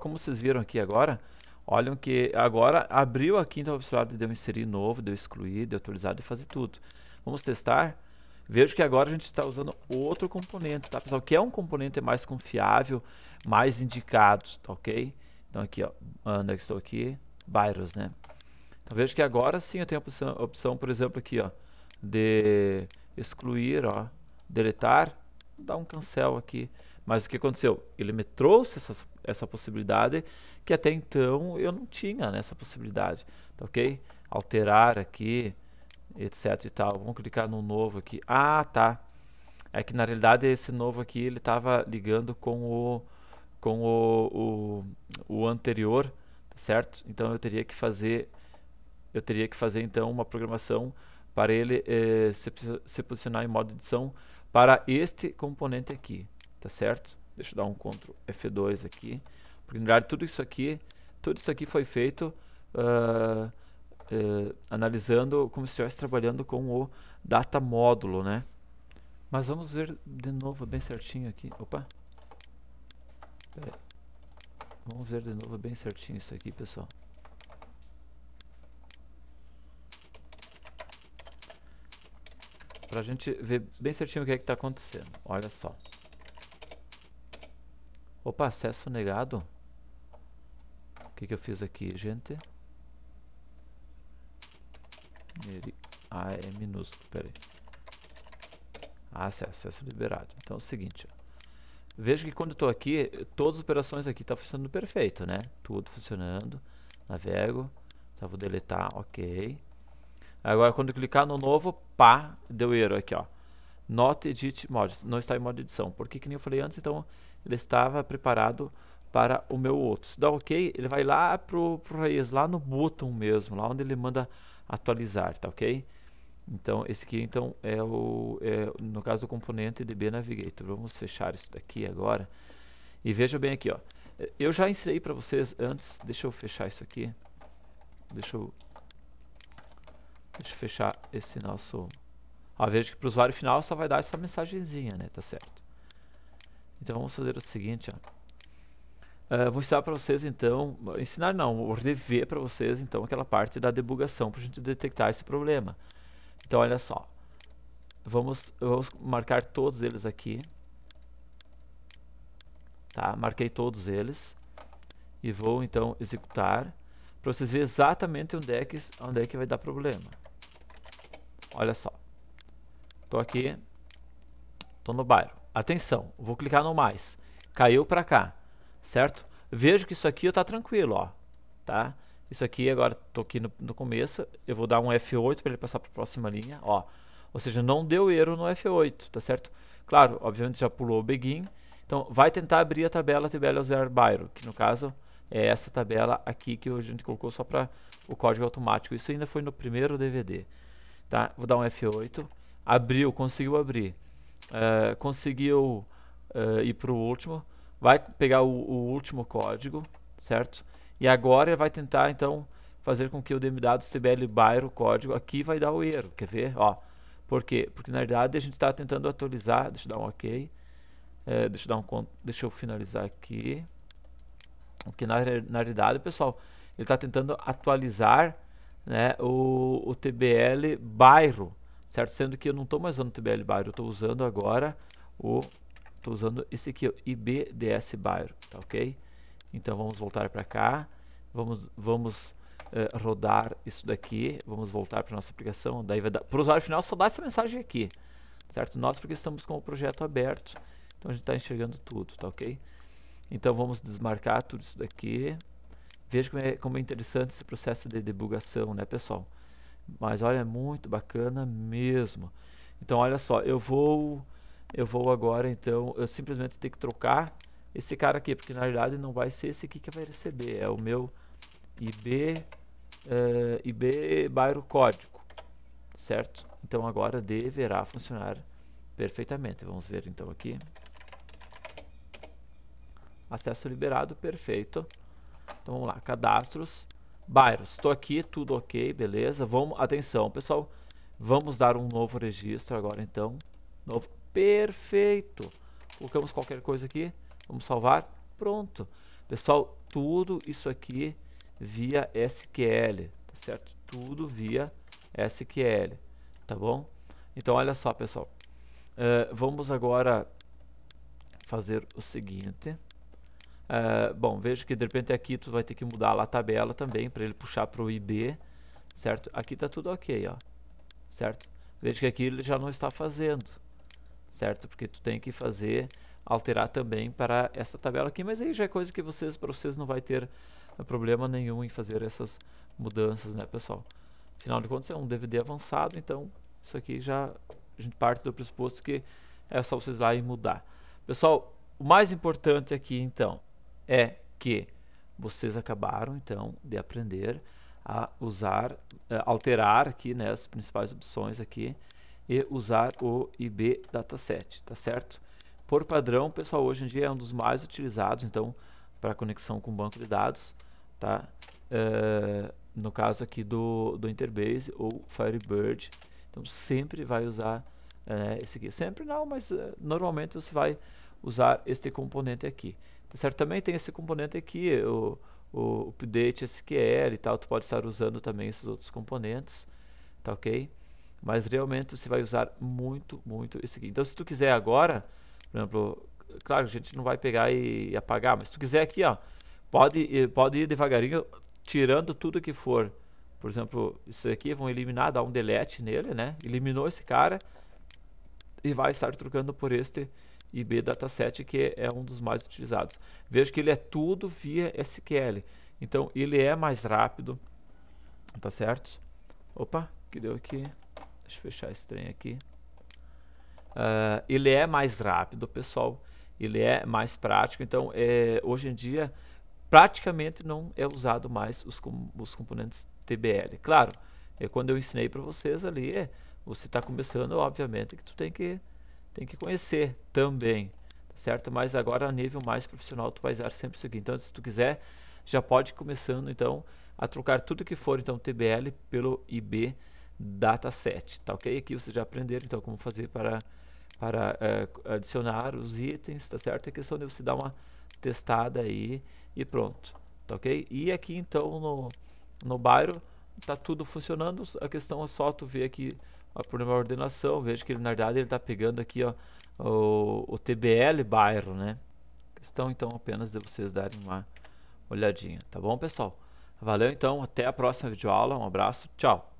Como vocês viram aqui agora, olham que agora abriu a quinta opção de deu inserir novo, de excluir, de atualizar, de fazer tudo. Vamos testar. Vejo que agora a gente está usando outro componente, tá pessoal? Que é um componente mais confiável, mais indicado, tá ok? Então aqui, ó, onde é que estou aqui? Byros, né? Então vejo que agora sim eu tenho a opção, a opção por exemplo, aqui, ó, de excluir, ó, deletar, dar um cancel aqui mas o que aconteceu? Ele me trouxe essa, essa possibilidade que até então eu não tinha nessa né, possibilidade, tá ok? Alterar aqui, etc e tal. Vamos clicar no novo aqui. Ah, tá. É que na realidade esse novo aqui ele estava ligando com o com o, o, o anterior, tá certo? Então eu teria que fazer eu teria que fazer então uma programação para ele eh, se, se posicionar em modo edição para este componente aqui, tá certo? Deixa eu dar um Ctrl F2 aqui. Porque, na verdade, tudo isso aqui, tudo isso aqui foi feito uh, uh, analisando como se estivesse trabalhando com o data módulo, né? Mas vamos ver de novo bem certinho aqui. Opa! Vamos ver de novo bem certinho isso aqui, pessoal. Pra gente ver bem certinho o que é que tá acontecendo. Olha só. Opa, acesso negado. O que, que eu fiz aqui, gente? Ah, é minúsculo, peraí. Ah, acesso, acesso liberado. Então é o seguinte, Veja que quando eu estou aqui, todas as operações aqui estão tá funcionando perfeito, né? Tudo funcionando. Navego. Tá, vou deletar, ok. Agora, quando clicar no novo, pá, deu erro aqui, ó. Not edit mods. Não está em modo edição. Por que, que nem eu falei antes, então ele estava preparado para o meu outro. Se dá OK, ele vai lá pro, pro raiz, lá no botão mesmo, lá onde ele manda atualizar, tá ok? Então, esse aqui então é o, é, no caso, o componente DB Navigator. Vamos fechar isso daqui agora. E veja bem aqui, ó. Eu já ensinei para vocês antes, deixa eu fechar isso aqui. Deixa eu, deixa eu fechar esse nosso... Ó, veja que para o usuário final só vai dar essa mensagenzinha, né? Tá certo. Então vamos fazer o seguinte, uh, vou ensinar para vocês então, ensinar não, vou rever para vocês então aquela parte da debugação para a gente detectar esse problema. Então olha só, vamos, vamos marcar todos eles aqui, tá? Marquei todos eles e vou então executar para vocês verem exatamente onde é que onde é que vai dar problema. Olha só, estou aqui, estou no bairro. Atenção, vou clicar no mais. Caiu para cá, certo? Vejo que isso aqui está tranquilo, ó, tá? Isso aqui agora estou aqui no, no, começo, eu vou dar um F8 para ele passar para a próxima linha, ó. Ou seja, não deu erro no F8, tá certo? Claro, obviamente já pulou o begin. Então, vai tentar abrir a tabela 0 Byro, que no caso é essa tabela aqui que a gente colocou só para o código automático. Isso ainda foi no primeiro DVD, tá? Vou dar um F8, abriu, conseguiu abrir uh, conseguiu eh, ir para o último, vai pegar o, o, último código, certo? E agora vai tentar então fazer com que o DMDados TBL baire o código. Aqui vai dar o erro, quer ver? Ó, por quê? Porque na verdade a gente está tentando atualizar. Deixa eu dar um OK. Eh, deixa eu dar um deixa eu finalizar aqui. Porque na, na realidade, pessoal, ele está tentando atualizar né, o, o TBL bairro certo? Sendo que eu não estou mais usando o TBL Byro, eu estou usando agora o... Estou usando esse aqui, o IBDS Byro, tá ok? Então vamos voltar para cá, vamos, vamos uh, rodar isso daqui, vamos voltar para nossa aplicação, daí vai dar... Para o usuário final só dá essa mensagem aqui, certo? Nós porque estamos com o projeto aberto, então a gente está enxergando tudo, tá ok? Então vamos desmarcar tudo isso daqui. Veja como é, como é interessante esse processo de debugação, né pessoal? Mas olha, é muito bacana mesmo. Então olha só, eu vou eu vou agora então, eu simplesmente tenho que trocar esse cara aqui, porque na verdade não vai ser esse aqui que vai receber, é o meu IB uh, eh, IB bairro código, certo? Então agora deverá funcionar perfeitamente. Vamos ver então aqui. Acesso liberado, perfeito. Então vamos lá, cadastros. Byros, estou aqui, tudo ok, beleza. Vamos, atenção, pessoal. Vamos dar um novo registro agora, então. Novo, perfeito. Colocamos qualquer coisa aqui, vamos salvar, pronto. Pessoal, tudo isso aqui via SQL, tá certo? Tudo via SQL, tá bom? Então, olha só, pessoal. Uh, vamos agora fazer o seguinte. Uh, bom, vejo que de repente aqui tu vai ter que mudar lá a tabela também para ele puxar para o IB, certo? Aqui está tudo ok, ó, certo? veja que aqui ele já não está fazendo, certo? Porque tu tem que fazer, alterar também para essa tabela aqui, mas aí já é coisa que vocês, para vocês não vai ter problema nenhum em fazer essas mudanças, né, pessoal? Afinal de contas é um DVD avançado, então isso aqui já a gente parte do pressuposto que é só vocês lá e mudar. Pessoal, o mais importante aqui então, é que vocês acabaram então de aprender a usar, é, alterar aqui né, as principais opções aqui e usar o IB Dataset, tá certo? Por padrão, pessoal, hoje em dia é um dos mais utilizados, então, para conexão com banco de dados, tá? Uh, no caso aqui do, do Interbase ou Firebird, então sempre vai usar uh, esse aqui. Sempre não, mas uh, normalmente você vai usar este componente aqui. Tá certo? Também tem esse componente aqui, o, o update SQL e tal, tu pode estar usando também esses outros componentes, tá ok? Mas realmente você vai usar muito, muito esse aqui. Então se tu quiser agora, por exemplo, claro, a gente não vai pegar e, e apagar, mas se tu quiser aqui, ó, pode, eh, pode ir devagarinho tirando tudo que for. Por exemplo, isso aqui, vão eliminar, dar um delete nele, né? Eliminou esse cara e vai estar trocando por este e B Dataset, que é um dos mais utilizados. Veja que ele é tudo via SQL. Então, ele é mais rápido, tá certo? Opa, que deu aqui. Deixa eu fechar esse trem aqui. Uh, ele é mais rápido, pessoal. Ele é mais prático. Então, é, hoje em dia, praticamente não é usado mais os, com, os componentes TBL. Claro, é, quando eu ensinei para vocês ali, é, você está começando, obviamente, que tu tem que tem que conhecer também, tá certo? Mas agora a nível mais profissional tu vai usar sempre isso aqui. Então, se tu quiser, já pode começando então a trocar tudo que for então TBL pelo IB dataset, tá ok? Aqui vocês já aprenderam então como fazer para para uh, adicionar os itens, tá certo? É questão de você dar uma testada aí e pronto, tá ok? E aqui então no no bairro tá tudo funcionando. A questão é só tu ver aqui o problema de ordenação. Veja que ele, na verdade ele tá pegando aqui ó, o, o TBL bairro, né? Questão então apenas de vocês darem uma olhadinha, tá bom, pessoal? Valeu então, até a próxima videoaula. Um abraço, tchau!